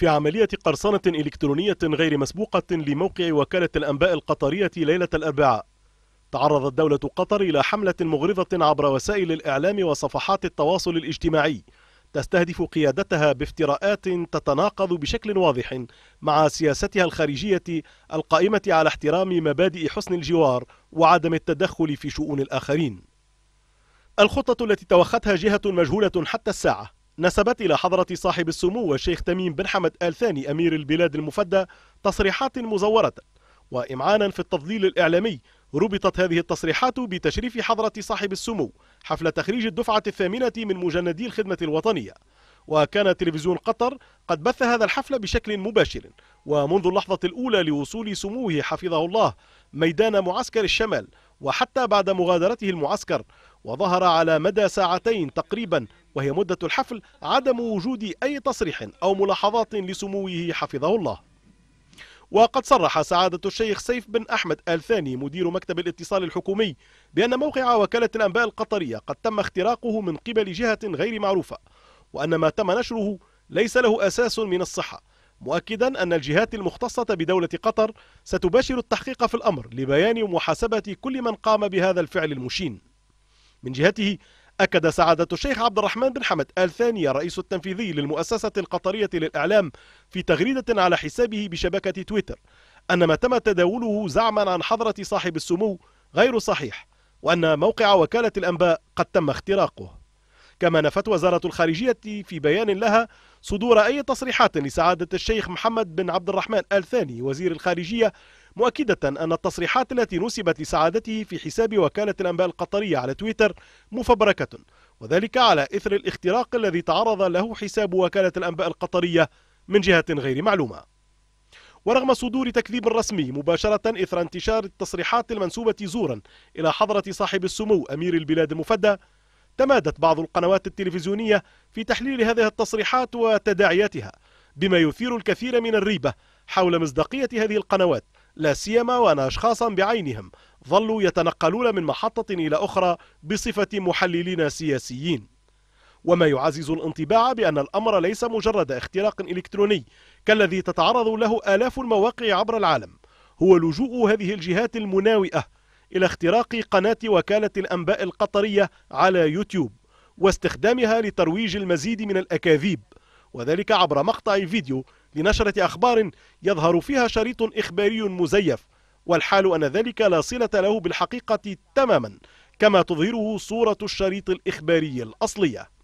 في عملية قرصنة إلكترونية غير مسبوقة لموقع وكالة الأنباء القطرية ليلة الأربعاء تعرضت دولة قطر إلى حملة مغرضة عبر وسائل الإعلام وصفحات التواصل الاجتماعي تستهدف قيادتها بافتراءات تتناقض بشكل واضح مع سياستها الخارجية القائمة على احترام مبادئ حسن الجوار وعدم التدخل في شؤون الآخرين الخطة التي توختها جهة مجهولة حتى الساعة نسبت إلى حضرة صاحب السمو الشيخ تميم بن حمد آل ثاني أمير البلاد المفدى تصريحات مزورة وإمعانا في التضليل الإعلامي ربطت هذه التصريحات بتشريف حضرة صاحب السمو حفل تخريج الدفعة الثامنة من مجندي الخدمة الوطنية وكان تلفزيون قطر قد بث هذا الحفل بشكل مباشر ومنذ اللحظة الأولى لوصول سموه حفظه الله ميدان معسكر الشمال وحتى بعد مغادرته المعسكر وظهر على مدى ساعتين تقريبا وهي مدة الحفل عدم وجود أي تصريح أو ملاحظات لسموه حفظه الله وقد صرح سعادة الشيخ سيف بن أحمد آل ثاني مدير مكتب الاتصال الحكومي بأن موقع وكالة الأنباء القطرية قد تم اختراقه من قبل جهة غير معروفة وأن ما تم نشره ليس له أساس من الصحة مؤكدا أن الجهات المختصة بدولة قطر ستباشر التحقيق في الأمر لبيان ومحاسبة كل من قام بهذا الفعل المشين من جهته أكد سعادة الشيخ عبد الرحمن بن حمد آل ثانية الرئيس التنفيذي للمؤسسة القطرية للإعلام في تغريدة على حسابه بشبكة تويتر أن ما تم تداوله زعما عن حضرة صاحب السمو غير صحيح وأن موقع وكالة الأنباء قد تم اختراقه كما نفت وزارة الخارجية في بيان لها صدور أي تصريحات لسعادة الشيخ محمد بن عبد الرحمن آل ثاني وزير الخارجية مؤكدة أن التصريحات التي نسبت لسعادته في حساب وكالة الأنباء القطرية على تويتر مفبركة وذلك على إثر الاختراق الذي تعرض له حساب وكالة الأنباء القطرية من جهة غير معلومة ورغم صدور تكذيب رسمي مباشرة إثر انتشار التصريحات المنسوبة زورا إلى حضرة صاحب السمو أمير البلاد المفدى تمادت بعض القنوات التلفزيونية في تحليل هذه التصريحات وتداعياتها بما يثير الكثير من الريبة حول مصداقية هذه القنوات لا سيما وأن أشخاصا بعينهم ظلوا يتنقلون من محطة إلى أخرى بصفة محللين سياسيين وما يعزز الانطباع بأن الأمر ليس مجرد اختراق إلكتروني كالذي تتعرض له آلاف المواقع عبر العالم هو لجوء هذه الجهات المناوئة إلى اختراق قناة وكالة الأنباء القطرية على يوتيوب واستخدامها لترويج المزيد من الأكاذيب وذلك عبر مقطع فيديو لنشرة أخبار يظهر فيها شريط إخباري مزيف والحال أن ذلك لا صلة له بالحقيقة تماما كما تظهره صورة الشريط الإخباري الأصلية